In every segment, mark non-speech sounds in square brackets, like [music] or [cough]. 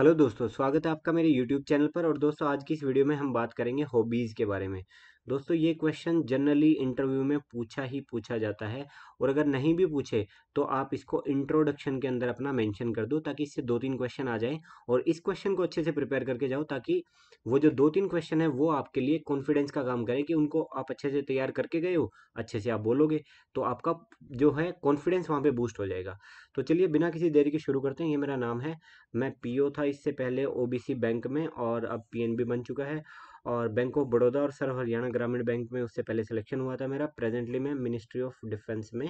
hello दोस्तों स्वागत है आपका मेरे यूट्यूब चैनल पर और दोस्तों आज की इस वीडियो में हम बात करेंगे हॉबीज़ के बारे में दोस्तों ये क्वेश्चन जनरली इंटरव्यू में पूछा ही पूछा जाता है और अगर नहीं भी पूछे तो आप इसको इंट्रोडक्शन के अंदर अपना मेंशन कर दो ताकि इससे दो तीन क्वेश्चन आ जाए और इस क्वेश्चन को अच्छे से प्रिपेयर करके जाओ ताकि वो जो दो तीन क्वेश्चन है वो आपके लिए कॉन्फिडेंस का काम करें कि उनको आप अच्छे से तैयार करके गए हो अच्छे से आप बोलोगे तो आपका जो है कॉन्फिडेंस वहाँ पर बूस्ट हो जाएगा तो चलिए बिना किसी देरी के शुरू करते हैं ये मेरा नाम है मैं पी था इससे पहले ओ बैंक में और अब पी बन चुका है और बैंक ऑफ बड़ौदा और सर्व हरियाणा ग्रामीण बैंक में उससे पहले सिलेक्शन हुआ था मेरा प्रेजेंटली मैं मिनिस्ट्री ऑफ डिफेंस में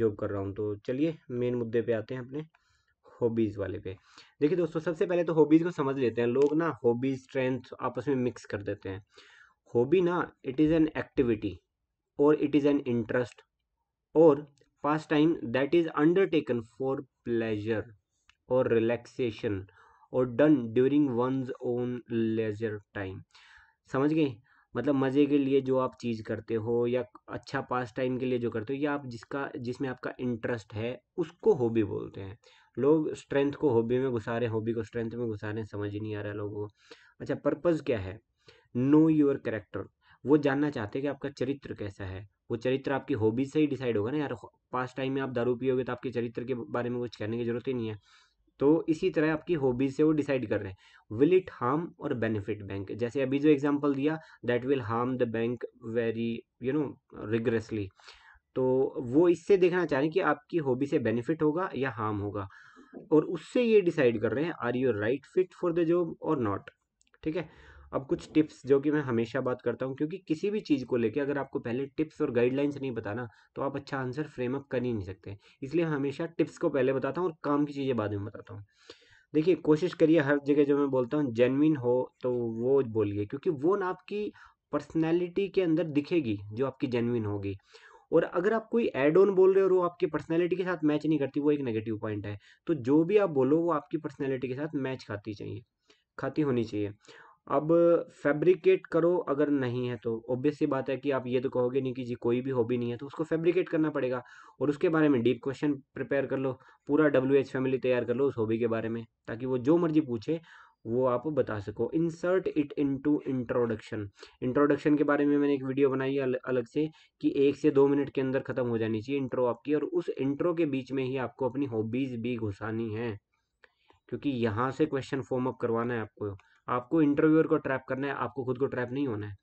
जॉब कर रहा हूँ तो चलिए मेन मुद्दे पे आते हैं अपने हॉबीज़ वाले पे देखिए दोस्तों सबसे पहले तो हॉबीज़ को समझ लेते हैं लोग ना हॉबीज स्ट्रेंथ आपस में मिक्स कर देते हैं हॉबी ना इट इज़ एन एक्टिविटी और इट इज़ एन इंटरेस्ट और pass time that is undertaken for pleasure और रिलैक्सेशन और done during one's own leisure time समझ गए मतलब मज़े के लिए जो आप चीज़ करते हो या अच्छा पास टाइम के लिए जो करते हो या आप जिसका जिसमें आपका इंटरेस्ट है उसको हॉबी बोलते हैं लोग स्ट्रेंथ को हॉबी में घुसा रहे हैं हॉबी को स्ट्रेंथ में घुसा रहे हैं समझ ही नहीं आ रहा लोगों को अच्छा पर्पज़ क्या है नो योर करेक्टर वो जानना चाहते हैं कि आपका चरित्र कैसा है वो चरित्र आपकी हॉबी से ही डिसाइड होगा ना यार पास टाइम में आप दारू पियोगे तो आपके चरित्र के बारे में कुछ कहने की जरूरत ही नहीं है तो इसी तरह आपकी हॉबीज से वो डिसाइड कर रहे हैं विल इट हार्म और बेनिफिट बैंक जैसे अभी जो एग्जांपल दिया that will harm the bank very you know aggressively तो वो इससे देखना चाह रहे हैं कि आपकी हॉबी से बेनिफिट होगा या हार्म होगा और उससे ये डिसाइड कर रहे हैं are you right fit for the job और नॉट ठीक है अब कुछ टिप्स जो कि मैं हमेशा बात करता हूँ क्योंकि किसी भी चीज़ को लेके अगर आपको पहले टिप्स और गाइडलाइंस नहीं बताना तो आप अच्छा आंसर फ्रेम अप कर ही नहीं सकते इसलिए हमेशा टिप्स को पहले बताता हूँ और काम की चीज़ें बाद में बताता हूँ देखिए कोशिश करिए हर जगह जो मैं बोलता हूँ जेनविन हो तो वो बोलिए क्योंकि वो ना आपकी पर्सनैलिटी के अंदर दिखेगी जो आपकी जेनविन होगी और अगर आप कोई एड ऑन बोल रहे हो और वो आपकी पर्सनैलिटी के साथ मैच नहीं करती वो एक नेगेटिव पॉइंट है तो जो भी आप बोलो वो आपकी पर्सनैलिटी के साथ मैच खाती चाहिए खाती होनी चाहिए अब फैब्रिकेट करो अगर नहीं है तो ऑब्वियस सी बात है कि आप ये तो कहोगे नहीं कि जी कोई भी हॉबी नहीं है तो उसको फैब्रिकेट करना पड़ेगा और उसके बारे में डीप क्वेश्चन प्रिपेयर कर लो पूरा डब्ल्यू एच फैमिली तैयार कर लो उस हॉबी के बारे में ताकि वो जो मर्जी पूछे वो आप बता सको insert it to introduction introduction के बारे में मैंने एक वीडियो बनाई है अलग से कि एक से दो मिनट के अंदर ख़त्म हो जानी चाहिए इंट्रो आपकी और उस इंट्रो के बीच में ही आपको अपनी हॉबीज़ भी घुसानी है क्योंकि यहाँ से क्वेश्चन फॉर्म अप करवाना है आपको आपको इंटरव्यूअर को ट्रैप करना है आपको खुद को ट्रैप नहीं होना है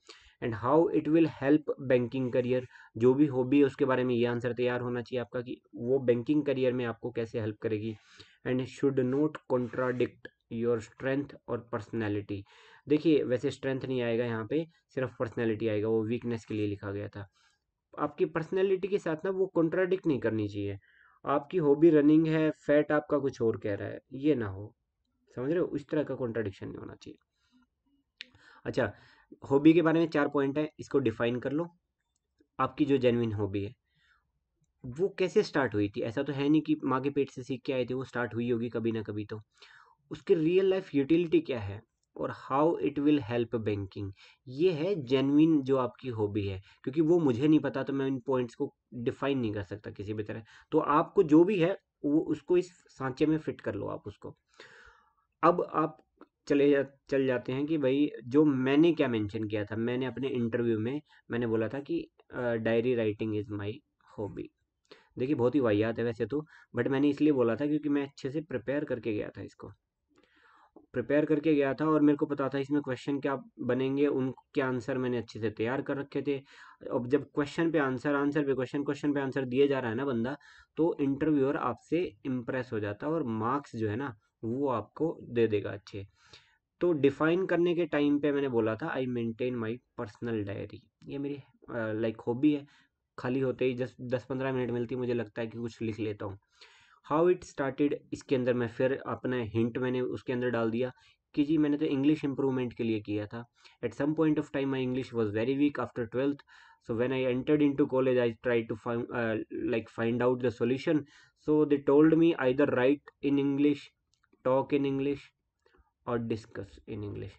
and how it will help banking career जो भी हॉबी है उसके बारे में ये आंसर तैयार होना चाहिए आपका कि वो बैंकिंग करियर में आपको कैसे हेल्प करेगी and should not contradict your strength और पर्सनैलिटी देखिए वैसे स्ट्रेंथ नहीं आएगा यहाँ पे सिर्फ पर्सनैलिटी आएगा वो वीकनेस के लिए लिखा गया था आपकी पर्सनैलिटी के साथ ना वो कॉन्ट्राडिक्ट नहीं करनी चाहिए आपकी हॉबी रनिंग है फैट आपका कुछ और कह रहा है ये ना हो समझ रहे हो उस तरह का कॉन्ट्राडिक्शन नहीं होना चाहिए अच्छा हॉबी के बारे में चार पॉइंट है इसको डिफाइन कर लो आपकी जो जेनविन हॉबी है वो कैसे स्टार्ट हुई थी ऐसा तो है नहीं कि माँ के पेट से सीख के आए थे वो स्टार्ट हुई होगी कभी ना कभी तो उसके रियल लाइफ यूटिलिटी क्या है और how it will help banking ये है जेनविन जो आपकी हॉबी है क्योंकि वो मुझे नहीं पता तो मैं इन पॉइंट्स को डिफाइन नहीं कर सकता किसी भी तरह तो आपको जो भी है वो उसको इस सांचे में फिट कर लो आप उसको अब आप चले जा चल जाते हैं कि भाई जो मैंने क्या मेंशन किया था मैंने अपने इंटरव्यू में मैंने बोला था कि diary writing is my hobby देखिए बहुत ही वाहियात है वैसे तो बट मैंने इसलिए बोला था क्योंकि मैं अच्छे से प्रिपेयर करके गया था इसको प्रिपेयर करके गया था और मेरे को पता था इसमें क्वेश्चन क्या बनेंगे उनके आंसर मैंने अच्छे से तैयार कर रखे थे अब जब क्वेश्चन पे आंसर आंसर पे क्वेश्चन क्वेश्चन पे आंसर दिए जा रहा है ना बंदा तो इंटरव्यूअर आपसे इम्प्रेस हो जाता है और मार्क्स जो है ना वो आपको दे देगा अच्छे तो डिफाइन करने के टाइम पे मैंने बोला था I maintain my personal diary ये मेरी लाइक हॉबी है खाली होते ही जस्ट दस पंद्रह मिनट मिलती मुझे लगता है कि कुछ लिख लेता हूँ हाउ इट स्टार्टेड इसके अंदर मैं फिर अपना हिंट मैंने उसके अंदर डाल दिया कि जी मैंने तो इंग्लिश इम्प्रूवमेंट के लिए किया था at some point of time my English was very weak after twelfth so when I entered in to college I try to like find out the solution so they told me I either write in English talk in English और discuss in English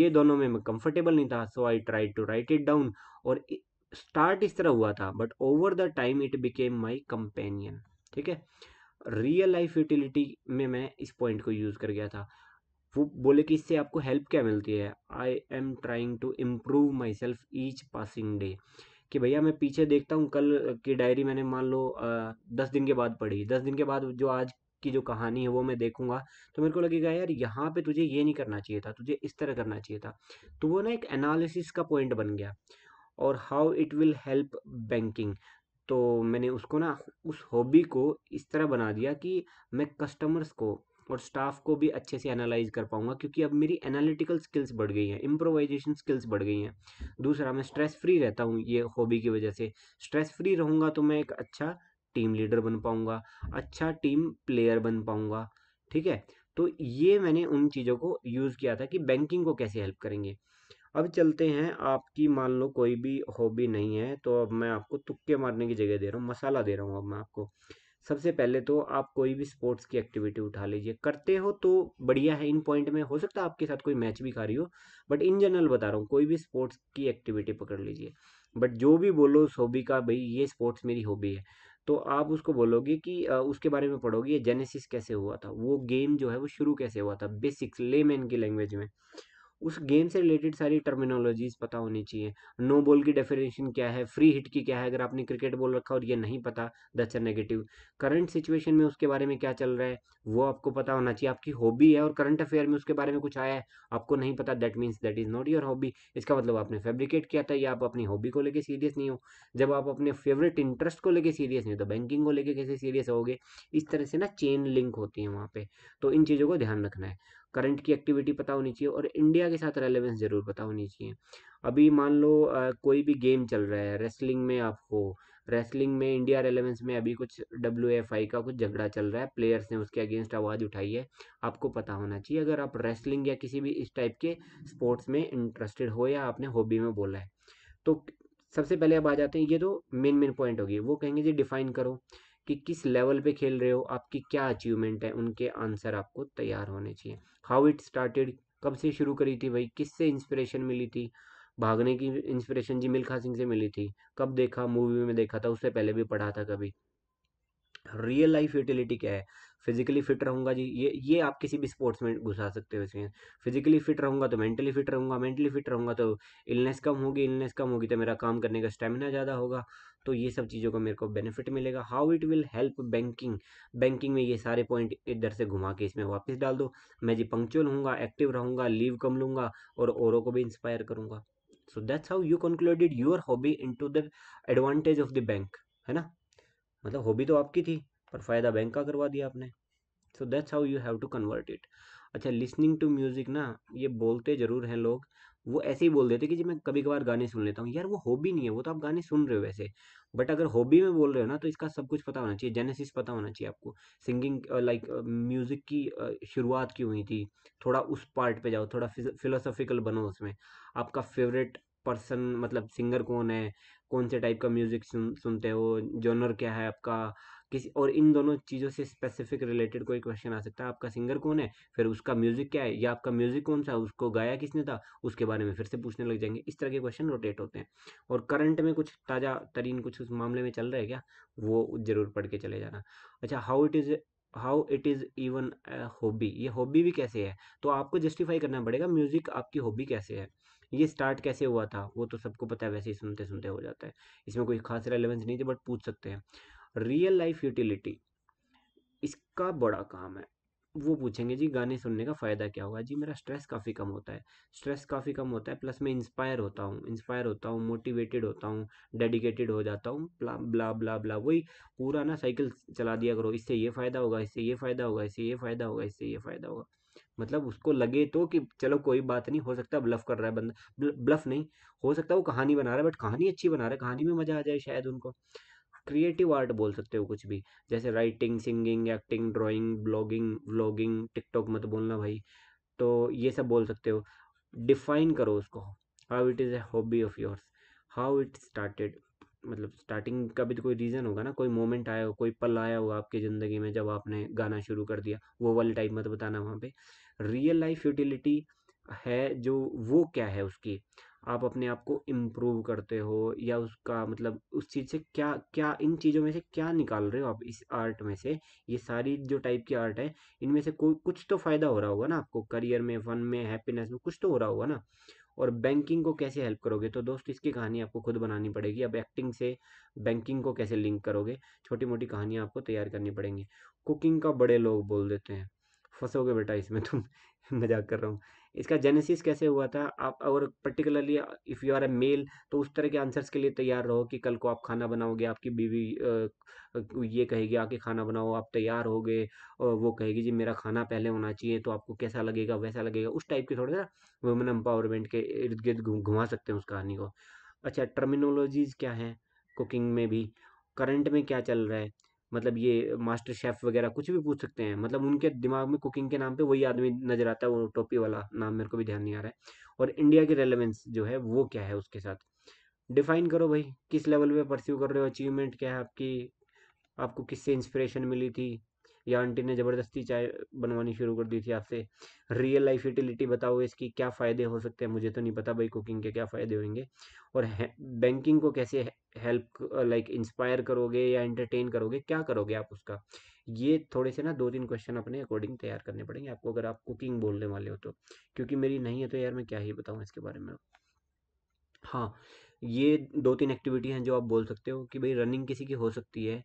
ये दोनों में मैं comfortable नहीं था so I try to write it down और start इस तरह हुआ था but over the time it became my companion ठीक है रियल लाइफ यूटिलिटी में मैं इस पॉइंट को यूज़ कर गया था वो बोले कि इससे आपको हेल्प क्या मिलती है I am trying to improve myself each passing day कि भैया मैं पीछे देखता हूँ कल की डायरी मैंने मान लो दस दिन के बाद पढ़ी दस दिन के बाद जो आज की जो कहानी है वो मैं देखूंगा तो मेरे को लगेगा यार यहाँ पे तुझे ये नहीं करना चाहिए था तुझे इस तरह करना चाहिए था तो वो ना एक एनालिसिस का पॉइंट बन गया और how it will help banking तो मैंने उसको ना उस हॉबी को इस तरह बना दिया कि मैं कस्टमर्स को और स्टाफ को भी अच्छे से एनालाइज कर पाऊंगा क्योंकि अब मेरी एनालिटिकल स्किल्स बढ़ गई हैं इम्प्रोवाइजेशन स्किल्स बढ़ गई हैं दूसरा मैं स्ट्रेस फ्री रहता हूँ ये हॉबी की वजह से स्ट्रेस फ्री रहूँगा तो मैं एक अच्छा टीम लीडर बन पाऊंगा अच्छा टीम प्लेयर बन पाऊंगा ठीक है तो ये मैंने उन चीज़ों को यूज़ किया था कि बैंकिंग को कैसे हेल्प करेंगे अब चलते हैं आपकी मान लो कोई भी हॉबी नहीं है तो अब मैं आपको तुक्के मारने की जगह दे रहा हूँ मसाला दे रहा हूँ अब मैं आपको सबसे पहले तो आप कोई भी स्पोर्ट्स की एक्टिविटी उठा लीजिए करते हो तो बढ़िया है इन पॉइंट में हो सकता है आपके साथ कोई मैच भी खा रही हो बट इन जनरल बता रहा हूँ कोई भी स्पोर्ट्स की एक्टिविटी पकड़ लीजिए बट जो भी बोलो उस हॉबी का भाई ये स्पोर्ट्स मेरी हॉबी है तो आप उसको बोलोगे कि उसके बारे में पढ़ोगे ये जेनेसिस कैसे हुआ था वो गेम जो है वो शुरू कैसे हुआ था बेसिक्स लेमेन की लैंग्वेज में उस गेम से रिलेटेड सारी टर्मिनोलॉजीज पता होनी चाहिए नो बॉल की डेफिनेशन क्या है फ्री हिट की क्या है अगर आपने क्रिकेट बॉल रखा और ये नहीं पता that's a negative current situation में उसके बारे में क्या चल रहा है वो आपको पता होना चाहिए आपकी हॉबी है और करंट अफेयर में उसके बारे में कुछ आया है आपको नहीं पता that means that is not your hobby इसका मतलब आपने फेब्रिकेट किया था या आप अपनी हॉबी को लेकर सीरियस नहीं हो जब आप अपने फेवरेट इंटरेस्ट को लेकर सीरियस नहीं हो तो बैंकिंग को लेकर कैसे सीरियस होगे इस तरह से ना चेन लिंक होती है वहाँ पर तो इन चीज़ों को ध्यान रखना है करंट की एक्टिविटी पता होनी चाहिए और इंडिया के साथ रेलेवेंस ज़रूर पता होनी चाहिए अभी मान लो आ, कोई भी गेम चल रहा है रेसलिंग में आपको रेसलिंग में इंडिया रेलेवेंस में अभी कुछ डब्ल्यू एफ आई का कुछ झगड़ा चल रहा है प्लेयर्स ने उसके अगेंस्ट आवाज़ उठाई है आपको पता होना चाहिए अगर आप रेसलिंग या किसी भी इस टाइप के स्पोर्ट्स में इंटरेस्टेड हो या आपने हॉबी में बोला है तो सबसे पहले अब आ जाते हैं ये तो मेन मेन पॉइंट होगी वो कहेंगे जी डिफाइन करो कि किस लेवल पे खेल रहे हो आपकी क्या अचीवमेंट है उनके आंसर आपको तैयार होने चाहिए हाउ इट स्टार्टेड कब से शुरू करी थी भाई किससे इंस्पिरेशन मिली थी भागने की इंस्पिरेशन जी मिल्खा सिंह से मिली थी कब देखा मूवी में देखा था उससे पहले भी पढ़ा था कभी रियल लाइफ यूटिलिटी क्या है फिजिकली फिट रहूंगा जी ये ये आप किसी भी स्पोर्ट्स में घुसा सकते हो इसमें फिजिकली फिट रहूंगा तो मेंटली फिट रहूंगा मेंटली फिट रहूंगा तो इलनेस कम होगी इलनेस कम होगी तो मेरा काम करने का स्टेमिना ज़्यादा होगा तो ये सब चीज़ों का मेरे को बेनिफिट मिलेगा how it will help banking banking में ये सारे पॉइंट इधर से घुमा के इसमें वापस डाल दो मैं जी पंक्चुअल हूँगा एक्टिव रहूँगा लीव कम लूँगा और औरों को भी इंस्पायर करूँगा so that's how you concluded your hobby in to the advantage of the bank है ना मतलब हॉबी तो आपकी थी पर फ़ायदा बैंक का करवा दिया आपने so that's how you have to convert it अच्छा लिसनिंग टू म्यूज़िक ना ये बोलते ज़रूर हैं लोग वो ऐसे ही बोल देते कि जी मैं कभी कभार गाने सुन लेता हूँ यार वो हॉबी नहीं है वो तो आप गाने सुन रहे हो वैसे बट अगर हॉबी में बोल रहे हो ना तो इसका सब कुछ पता होना चाहिए जेनेसिस पता होना चाहिए आपको सिंगिंग लाइक म्यूज़िक की uh, शुरुआत क्यों हुई थी थोड़ा उस पार्ट पे जाओ थोड़ा फिलोसॉफिकल बनो उसमें आपका फेवरेट पर्सन मतलब सिंगर कौन है कौन से टाइप का म्यूज़िक सुन सुनते हो जॉनर क्या है आपका किसी और इन दोनों चीज़ों से स्पेसिफिक रिलेटेड कोई क्वेश्चन आ सकता है आपका सिंगर कौन है फिर उसका म्यूज़िक क्या है या आपका म्यूज़िक कौन सा उसको गाया किसने था उसके बारे में फिर से पूछने लग जाएंगे इस तरह के क्वेश्चन रोटेट होते हैं और करंट में कुछ ताज़ा तरीन कुछ उस मामले में चल रहा है क्या वो ज़रूर पढ़ के चले जाना अच्छा how it is how it is even hobby ये हॉबी भी कैसे है तो आपको जस्टिफाई करना पड़ेगा म्यूज़िक आपकी हॉबी कैसे है ये स्टार्ट कैसे हुआ था वो तो सबको पता है वैसे ही सुनते सुनते हो जाता है इसमें कोई खास रेलेवेंस नहीं थी बट पूछ सकते हैं रियल लाइफ यूटिलिटी इसका बड़ा काम है वो पूछेंगे जी गाने सुनने का फ़ायदा क्या होगा जी मेरा स्ट्रेस काफ़ी कम होता है स्ट्रेस काफ़ी कम होता है प्लस मैं इंस्पायर होता हूँ इंस्पायर होता हूँ मोटिवेटेड होता हूँ डेडिकेटेड हो जाता हूँ ब्ला ब्ला ब्ला ब्ला वही पूरा ना साइकिल चला दिया करो इससे ये फ़ायदा होगा इससे ये फ़ायदा होगा इससे ये फ़ायदा होगा इससे ये फ़ायदा होगा मतलब उसको लगे तो कि चलो कोई बात नहीं हो सकता ब्लफ कर रहा है बंदा ब्लफ नहीं हो सकता वो कहानी बना रहा है बट कहानी अच्छी बना रहा है कहानी में मज़ा आ जाए शायद उनको क्रिएटिव आर्ट बोल सकते हो कुछ भी जैसे writing singing acting drawing blogging vlogging TikTok मत बोलना भाई तो ये सब बोल सकते हो डिफाइन करो उसको how it is a hobby of yours how it started मतलब स्टार्टिंग का भी तो कोई रीज़न होगा ना कोई मोमेंट आया हो कोई पल आया हो आपकी ज़िंदगी में जब आपने गाना शुरू कर दिया वो वाले टाइप मत बताना वहाँ पे रियल लाइफ यूटिलिटी है जो वो क्या है उसकी आप अपने आप को इम्प्रूव करते हो या उसका मतलब उस चीज़ से क्या क्या इन चीज़ों में से क्या निकाल रहे हो आप इस आर्ट में से ये सारी जो टाइप की आर्ट है इनमें से कोई कुछ तो फ़ायदा हो रहा होगा ना आपको करियर में फन में हैप्पीनेस में कुछ तो हो रहा होगा ना और बैंकिंग को कैसे हेल्प करोगे तो दोस्त इसकी कहानी आपको खुद बनानी पड़ेगी अब एक्टिंग से बैंकिंग को कैसे लिंक करोगे छोटी मोटी कहानियाँ आपको तैयार करनी पड़ेंगी कुकिंग का बड़े लोग बोल देते हैं फंसोगे बेटा इसमें तुम [laughs] मजाक कर रहा हूँ इसका जेनेसिस कैसे हुआ था आप और particularly if you are a male तो उस तरह के आंसर्स के लिए तैयार रहो कि कल को आप खाना बनाओगे आपकी बीवी ये कहेगी आके खाना बनाओ आप तैयार हो गए वो कहेगी जी मेरा खाना पहले होना चाहिए तो आपको कैसा लगेगा वैसा लगेगा उस टाइप के थोड़ा सा वुमेन एम्पावरमेंट के इर्द गिर्द घुमा सकते हैं उस कहानी को अच्छा टर्मिनोलॉजीज़ क्या है कुकिंग में भी करंट में क्या चल रहा है मतलब ये मास्टर शेफ़ वगैरह कुछ भी पूछ सकते हैं मतलब उनके दिमाग में कुकिंग के नाम पे वही आदमी नज़र आता है वो टोपी वाला नाम मेरे को भी ध्यान नहीं आ रहा है और इंडिया की रेलेवेंस जो है वो क्या है उसके साथ डिफाइन करो भाई किस लेवल पे परस्यू कर रहे हो अचीवमेंट क्या है आपकी आपको किससे इंस्पिरेशन मिली थी या आंटी ने ज़बरदस्ती चाय बनवानी शुरू कर दी थी आपसे रियल लाइफ यूटिलिटी बताओ इसकी क्या फ़ायदे हो सकते हैं मुझे तो नहीं पता भाई कुकिंग के क्या फ़ायदे होंगे और बैंकिंग को कैसे हेल्प लाइक इंस्पायर करोगे या एंटरटेन करोगे क्या करोगे आप उसका ये थोड़े से ना दो तीन क्वेश्चन अपने अकॉर्डिंग तैयार करने पड़ेंगे आपको अगर आप कुकिंग बोलने वाले हो तो क्योंकि मेरी नहीं है तो यार मैं क्या ही बताऊँ इसके बारे में हाँ ये दो तीन एक्टिविटी हैं जो आप बोल सकते हो कि भाई रनिंग किसी की हो सकती है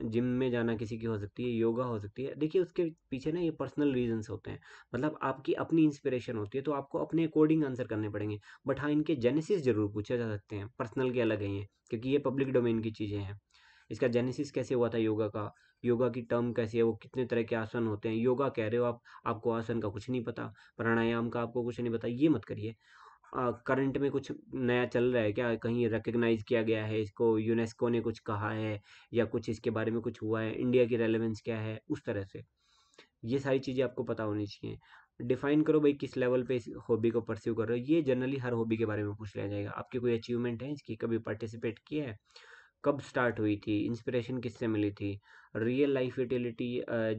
जिम में जाना किसी की हो सकती है योगा हो सकती है देखिए उसके पीछे ना ये पर्सनल रीजंस होते हैं मतलब आपकी अपनी इंस्पिरेशन होती है तो आपको अपने अकॉर्डिंग आंसर करने पड़ेंगे बट हाँ इनके जेनेसिस जरूर पूछे जा सकते हैं पर्सनल के अलग हैं क्योंकि ये पब्लिक डोमेन की चीज़ें हैं इसका जेनेसिस कैसे हुआ था योगा का योगा की टर्म कैसी है वो कितने तरह के आसन होते हैं योगा कह रहे हो आप आपको आसन का कुछ नहीं पता प्राणायाम का आपको कुछ नहीं पता ये मत करिए करंट में कुछ नया चल रहा है क्या कहीं रिकग्नाइज किया गया है इसको यूनेस्को ने कुछ कहा है या कुछ इसके बारे में कुछ हुआ है इंडिया की रेलेवेंस क्या है उस तरह से ये सारी चीज़ें आपको पता होनी चाहिए डिफाइन करो भाई किस लेवल पे इस हॉबी को परस्यू कर रहे हो ये जनरली हर हॉबी के बारे में पूछ लिया जाएगा आपकी कोई अचीवमेंट है इसकी कभी पार्टिसिपेट किया है कब स्टार्ट हुई थी इंस्पिरेशन किससे मिली थी रियल लाइफ यूटिलिटी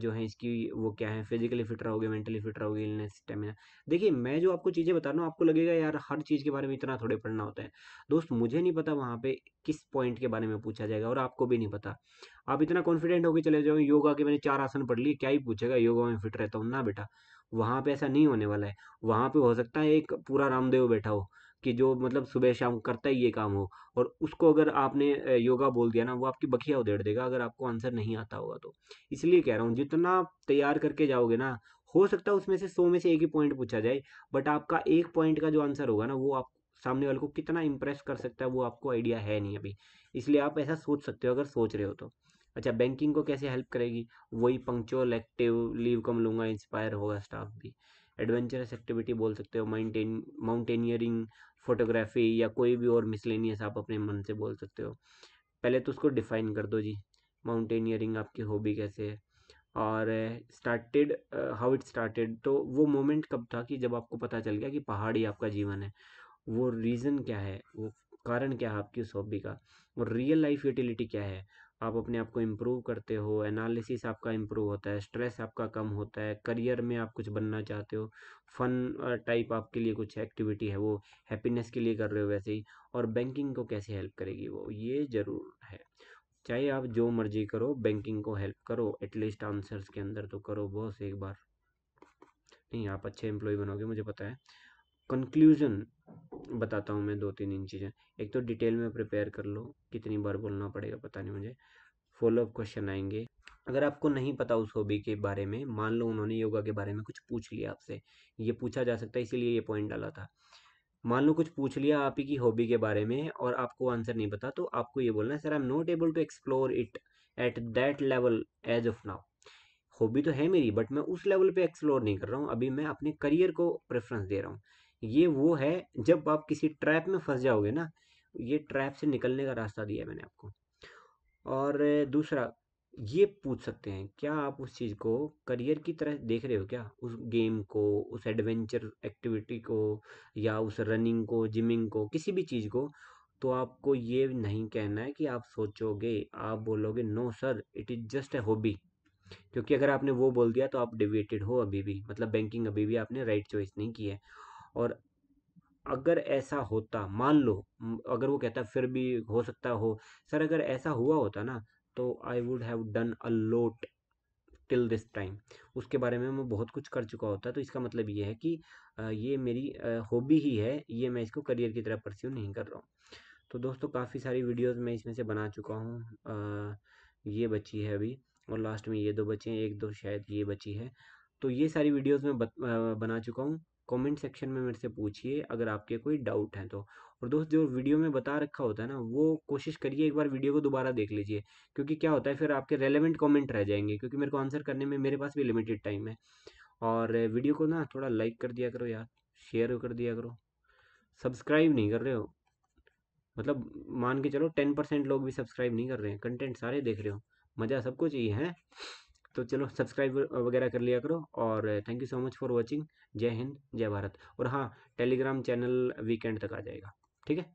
जो है इसकी वो क्या है फिजिकली फिट रहोगे मेंटली फिट रहोगे इलनेस स्टेमिना देखिए मैं जो आपको चीज़ें बता रहा हूँ आपको लगेगा यार हर चीज़ के बारे में इतना थोड़े पढ़ना होता है दोस्त मुझे नहीं पता वहाँ पे किस पॉइंट के बारे में पूछा जाएगा और आपको भी नहीं पता आप इतना कॉन्फिडेंट होकर चले जाओ योगा के मैंने चार आसन पढ़ लिए क्या ही पूछेगा योगा में फिट रहता हूँ ना बेटा वहाँ पे ऐसा नहीं होने वाला है वहाँ पे हो सकता है एक पूरा रामदेव बैठा हो कि जो मतलब सुबह शाम करता ही ये काम हो और उसको अगर आपने योगा बोल दिया ना वो आपकी बखिया उधेड़ देगा अगर आपको आंसर नहीं आता होगा तो इसलिए कह रहा हूँ जितना तैयार करके जाओगे ना हो सकता है उसमें से सौ में से एक ही पॉइंट पूछा जाए बट आपका एक पॉइंट का जो आंसर होगा ना वो आप सामने वाले को कितना इम्प्रेस कर सकता है वो आपको आइडिया है नहीं अभी इसलिए आप ऐसा सोच सकते हो अगर सोच रहे हो तो अच्छा बैंकिंग को कैसे हेल्प करेगी वही पंक्चुअल एक्टिव लीव कम लूंगा इंस्पायर होगा स्टाफ भी एडवेंचरस एक्टिविटी बोल सकते हो माउंटेन माउंटेनियरिंग फोटोग्राफी या कोई भी और मिसलेनियस आप अपने मन से बोल सकते हो पहले तो उसको डिफाइन कर दो जी माउंटेनियरिंग आपकी हॉबी कैसे है और स्टार्टेड हाउ इट स्टार्टेड तो वो मोमेंट कब था कि जब आपको पता चल गया कि पहाड़ ही आपका जीवन है वो रीज़न क्या है वो कारण क्या है आपकी उस हॉबी का और रियल लाइफ यूटिलिटी क्या है आप अपने आप को इम्प्रूव करते हो एनालिसिस आपका इम्प्रूव होता है स्ट्रेस आपका कम होता है करियर में आप कुछ बनना चाहते हो फन टाइप आपके लिए कुछ एक्टिविटी है वो हैप्पीनेस के लिए कर रहे हो वैसे ही और बैंकिंग को कैसे हेल्प करेगी वो ये ज़रूर है चाहे आप जो मर्जी करो बैंकिंग को हेल्प करो एटलीस्ट आंसर्स के अंदर तो करो बहुत से एक बार नहीं आप अच्छे एम्प्लॉय बनोगे मुझे पता है कंक्लूज़न बताता हूँ मैं दो तीन इन चीज़ें एक तो डिटेल में प्रिपेयर कर लो कितनी बार बोलना पड़ेगा पता नहीं मुझे फॉलोअप क्वेश्चन आएंगे अगर आपको नहीं पता उस हॉबी के बारे में मान लो उन्होंने योगा के बारे में कुछ पूछ लिया आपसे ये पूछा जा सकता है इसीलिए ये पॉइंट डाला था मान लो कुछ पूछ लिया आप ही की हॉबी के बारे में और आपको आंसर नहीं पता तो आपको ये बोलना है sir I am not able to explore it at that level as of now hobby तो है मेरी बट मैं उस लेवल पे एक्सप्लोर नहीं कर रहा हूँ अभी मैं अपने करियर को प्रेफरेंस दे रहा हूँ ये वो है जब आप किसी ट्रैप में फंस जाओगे ना ये ट्रैप से निकलने का रास्ता दिया मैंने आपको और दूसरा ये पूछ सकते हैं क्या आप उस चीज़ को करियर की तरह देख रहे हो क्या उस गेम को उस एडवेंचर एक्टिविटी को या उस रनिंग को जिमिंग को किसी भी चीज़ को तो आपको ये नहीं कहना है कि आप सोचोगे आप बोलोगे no sir it is just a hobby क्योंकि अगर आपने वो बोल दिया तो आप डिवेटेड हो अभी भी मतलब बैंकिंग अभी भी आपने राइट चॉइस नहीं की है और अगर ऐसा होता मान लो अगर वो कहता फिर भी हो सकता हो सर अगर ऐसा हुआ होता ना तो I would have done a lot till this time उसके बारे में मैं बहुत कुछ कर चुका होता तो इसका मतलब ये है कि ये मेरी हॉबी ही है ये मैं इसको करियर की तरह परस्यू नहीं कर रहा हूँ तो दोस्तों काफ़ी सारी वीडियोस मैं इसमें से बना चुका हूँ ये बची है अभी और लास्ट में ये दो बचे हैं एक दो शायद ये बची है तो ये सारी वीडियोस मैं बना चुका हूँ कमेंट सेक्शन में मेरे से पूछिए अगर आपके कोई डाउट हैं तो और दोस्त जो वीडियो में बता रखा होता है ना वो कोशिश करिए एक बार वीडियो को दोबारा देख लीजिए क्योंकि क्या होता है फिर आपके रेलिवेंट कमेंट रह जाएंगे क्योंकि मेरे को आंसर करने में मेरे पास भी लिमिटेड टाइम है और वीडियो को ना थोड़ा लाइक कर दिया करो यार शेयर कर दिया करो सब्सक्राइब नहीं कर रहे हो मतलब मान के चलो टेन परसेंट लोग भी सब्सक्राइब नहीं कर रहे हैं कंटेंट सारे देख रहे हो मज़ा सबको चाहिए है तो चलो सब्सक्राइब वगैरह कर लिया करो और thank you so much for watching जय हिंद जय भारत और हाँ टेलीग्राम चैनल वीकेंड तक आ जाएगा ठीक है